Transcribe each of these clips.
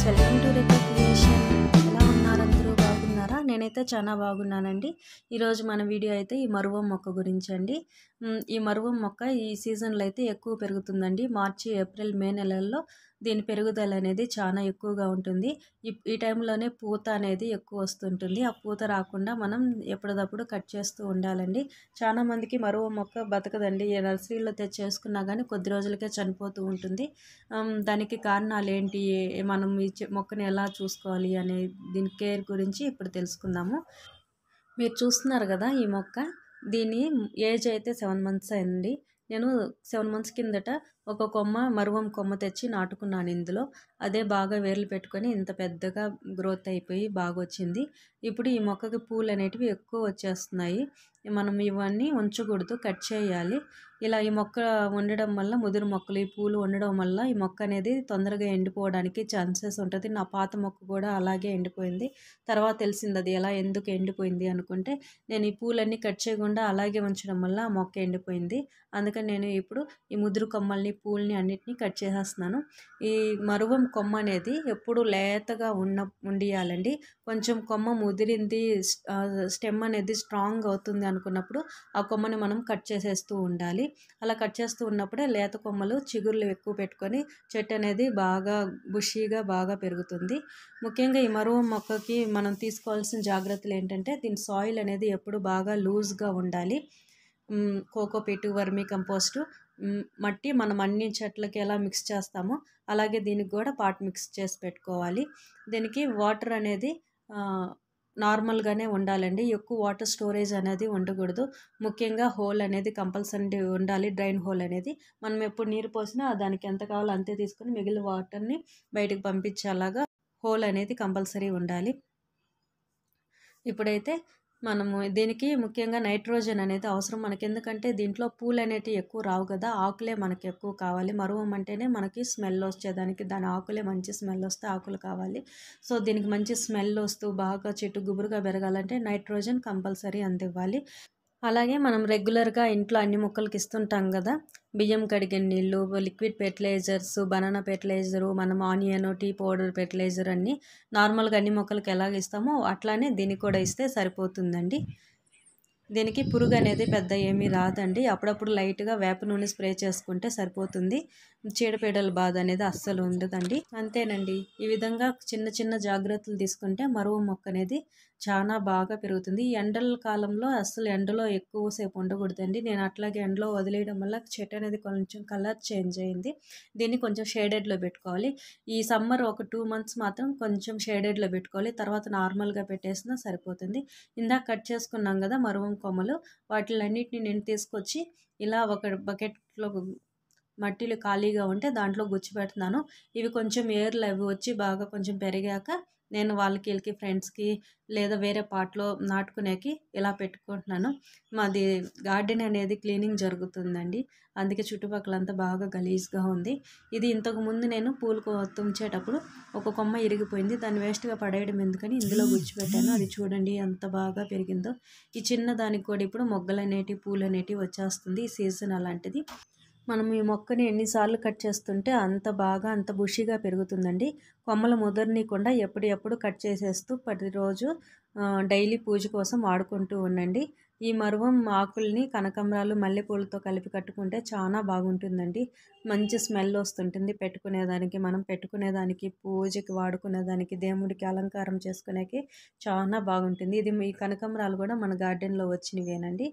friends welcome to Rekha creation ఎలా ఉన్నారు అందరూ బాగున్నారా నేనైతే చాలా బాగున్నానండి ఈరోజు మన వీడియో అయితే ఈ మరువం మొక్క గురించి అండి ఈ మరువం మొక్క ఈ సీజన్లో అయితే ఎక్కువ పెరుగుతుందండి మార్చి ఏప్రిల్ మే నెలల్లో దీని పెరుగుదల అనేది చాలా ఎక్కువగా ఉంటుంది ఈ టైంలోనే పూత అనేది ఎక్కువ వస్తుంటుంది ఆ పూత రాకుండా మనం ఎప్పటికప్పుడు కట్ చేస్తూ ఉండాలండి చాలా మందికి మరో మొక్క బతకదండి నర్సరీలో తెచ్చేసుకున్నా కానీ కొద్ది రోజులకే చనిపోతూ ఉంటుంది దానికి కారణాలు ఏంటి మనం ఈ మొక్కని ఎలా చూసుకోవాలి అనే దీని కేర్ గురించి ఇప్పుడు తెలుసుకుందాము మీరు చూస్తున్నారు కదా ఈ మొక్క దీని ఏజ్ అయితే సెవెన్ మంత్స్ అయింది నేను సెవెన్ మంత్స్ కిందట ఒక కొమ్మ మరువం కొమ్మ తెచ్చి నాటుకున్నాను ఇందులో అదే బాగా వేర్లు పెట్టుకొని ఇంత పెద్దగా గ్రోత్ అయిపోయి బాగా వచ్చింది ఇప్పుడు ఈ మొక్కకి పూలు అనేటివి ఎక్కువ వచ్చేస్తున్నాయి మనం ఇవన్నీ ఉంచకూడదు కట్ చేయాలి ఇలా ఈ మొక్క ఉండడం వల్ల ముదురు మొక్కలు ఈ పూలు ఉండడం వల్ల ఈ మొక్క అనేది తొందరగా ఎండిపోవడానికి ఛాన్సెస్ ఉంటుంది నా పాత మొక్క కూడా అలాగే ఎండిపోయింది తర్వాత తెలిసింది అది ఎలా ఎందుకు ఎండిపోయింది అనుకుంటే నేను ఈ పూలన్నీ కట్ చేయకుండా అలాగే ఉంచడం వల్ల ఆ మొక్క ఎండిపోయింది అందుకని నేను ఇప్పుడు ఈ ముదురు కొమ్మల్ని పూలని అన్నిటినీ కట్ చేసేస్తున్నాను ఈ మరువం కొమ్మ అనేది ఎప్పుడు లేతగా ఉన్న ఉండియాలండి కొంచెం కొమ్మ ముదిరింది స్టెమ్ అనేది స్ట్రాంగ్ అవుతుంది అనుకున్నప్పుడు ఆ కొమ్మని మనం కట్ చేసేస్తూ ఉండాలి అలా కట్ చేస్తూ ఉన్నప్పుడే లేత కొమ్మలు చిగుర్లు ఎక్కువ పెట్టుకొని చెట్టు అనేది బాగా బుషీగా బాగా పెరుగుతుంది ముఖ్యంగా ఈ మరువం మొక్కకి మనం తీసుకోవాల్సిన జాగ్రత్తలు ఏంటంటే దీని సాయిల్ అనేది ఎప్పుడు బాగా లూజ్గా ఉండాలి కోకోపీటు వర్మీ కంపోస్టు మట్టి మనం అన్ని చెట్లకి ఎలా మిక్స్ చేస్తామో అలాగే దీనికి కూడా పాట్ మిక్స్ చేసి పెట్టుకోవాలి దీనికి వాటర్ అనేది నార్మల్గానే ఉండాలండి ఎక్కువ వాటర్ స్టోరేజ్ అనేది ఉండకూడదు ముఖ్యంగా హోల్ అనేది కంపల్సరీ ఉండాలి డ్రైన్ హోల్ అనేది మనం ఎప్పుడు నీరు పోసినా దానికి ఎంత కావాలో అంతే తీసుకొని మిగిలిన వాటర్ని బయటకు పంపించేలాగా హోల్ అనేది కంపల్సరీ ఉండాలి ఇప్పుడైతే మనము దీనికి ముఖ్యంగా నైట్రోజన్ అనేది అవసరం మనకి ఎందుకంటే దీంట్లో పూలు అనేటివి ఎక్కువ రావు కదా ఆకులే మనకి ఎక్కువ కావాలి మరువం అంటేనే మనకి స్మెల్ వచ్చేదానికి దాని ఆకులే మంచి స్మెల్ వస్తే ఆకులు కావాలి సో దీనికి మంచి స్మెల్ వస్తూ బాగా చెట్టు గుబురుగా పెరగాలంటే నైట్రోజన్ కంపల్సరీ అందివ్వాలి అలాగే మనం రెగ్యులర్గా ఇంట్లో అన్ని మొక్కలకి ఇస్తుంటాం కదా బియ్యం కడిగిన నీళ్ళు లిక్విడ్ ఫెర్టిలైజర్స్ బనానా ఫెర్టిలైజరు మనం ఆనియన్ టీ పౌడర్ ఫెర్టిలైజర్ అన్నీ నార్మల్గా అన్ని మొక్కలకి ఎలాగ ఇస్తామో అట్లానే దీనికి కూడా ఇస్తే సరిపోతుందండి దీనికి పురుగు అనేది పెద్ద ఏమీ రాదండి అప్పుడప్పుడు లైట్గా వేప నూనె స్ప్రే చేసుకుంటే సరిపోతుంది చీడపీడల బాధ అనేది అస్సలు ఉండదండి అంతేనండి ఈ విధంగా చిన్న చిన్న జాగ్రత్తలు తీసుకుంటే మరువు మొక్క అనేది చాలా బాగా పెరుగుతుంది ఈ ఎండల కాలంలో అస్సలు ఎండలో ఎక్కువసేపు ఉండకూడదండి నేను అట్లాగే ఎండలో వదిలేయడం వల్ల చెట్టు అనేది కొంచెం కలర్ చేంజ్ అయింది దీన్ని కొంచెం షేడెడ్లో పెట్టుకోవాలి ఈ సమ్మర్ ఒక టూ మంత్స్ మాత్రం కొంచెం షేడెడ్లో పెట్టుకోవాలి తర్వాత నార్మల్గా పెట్టేసినా సరిపోతుంది ఇందాక కట్ చేసుకున్నాం కదా మరువం కొమ్మలు వాటిలన్నిటిని నేను తీసుకొచ్చి ఇలా ఒక బకెట్లో మట్టిలు ఖాళీగా ఉంటే దాంట్లో గుచ్చి పెడుతున్నాను ఇవి కొంచెం ఏర్లు అవి వచ్చి బాగా కొంచెం పెరిగాక నేను వాళ్ళకి వీళ్ళకి ఫ్రెండ్స్కి లేదా వేరే పాటలో నాటుకునేకి ఇలా పెట్టుకుంటున్నాను మాది గార్డెన్ అనేది క్లీనింగ్ జరుగుతుందండి అందుకే చుట్టుపక్కల అంతా బాగా గలీజ్గా ఉంది ఇది ఇంతకుముందు నేను పూలు తుంచేటప్పుడు ఒక కొమ్మ ఇరిగిపోయింది దాన్ని వేస్ట్గా పడేయడం ఎందుకని ఇందులో గుచ్చిపెట్టాను అది చూడండి ఎంత బాగా పెరిగిందో ఈ చిన్న దానికి కూడా ఇప్పుడు మొగ్గలు అనేటివి పూలు అనేటివి వచ్చేస్తుంది ఈ సీజన్ అలాంటిది మనం ఈ మొక్కని ఎన్నిసార్లు కట్ చేస్తుంటే అంత బాగా అంత బుషిగా పెరుగుతుందండి కొమ్మల ముదరనీయకుండా ఎప్పుడెప్పుడు కట్ చేసేస్తూ ప్రతిరోజు డైలీ పూజ కోసం వాడుకుంటూ ఉండండి ఈ మరువం ఆకుల్ని కనకమరాలు మల్లెపూలతో కలిపి కట్టుకుంటే చాలా బాగుంటుందండి మంచి స్మెల్ వస్తుంటుంది పెట్టుకునేదానికి మనం పెట్టుకునేదానికి పూజకి వాడుకునేదానికి దేవుడికి అలంకారం చేసుకునేకి చాలా బాగుంటుంది ఇది ఈ కనకమరాలు కూడా మన గార్డెన్లో వచ్చినవేనండి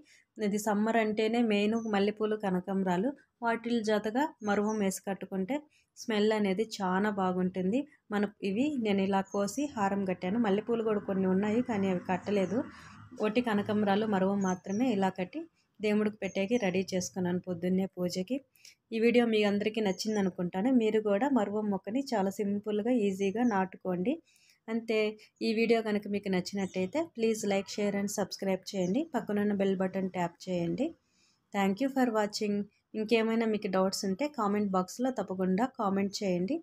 ఇది సమ్మర్ అంటేనే మెయిన్ మల్లెపూలు కనకమరాలు వాటిల జాతగా మరువం వేసి కట్టుకుంటే స్మెల్ అనేది చాలా బాగుంటుంది మన ఇవి నేను ఇలా కోసి హారం కట్టాను మల్లెపూలు కూడా కొన్ని ఉన్నాయి కానీ అవి కట్టలేదు ఒకటి కనకమరాలు మరువ మాత్రమే ఇలా కట్టి దేవుడికి పెట్టేకి రెడీ చేసుకున్నాను పొద్దున్నే పూజకి ఈ వీడియో మీ అందరికీ నచ్చింది అనుకుంటాను మీరు కూడా మరువ మొక్కని చాలా సింపుల్గా ఈజీగా నాటుకోండి అంతే ఈ వీడియో కనుక మీకు నచ్చినట్టయితే please like share and subscribe చేయండి పక్కనున్న బెల్ బటన్ ట్యాప్ చేయండి థ్యాంక్ యూ ఫర్ వాచింగ్ ఇంకేమైనా మీకు డౌట్స్ ఉంటే కామెంట్ బాక్స్లో తప్పకుండా కామెంట్ చేయండి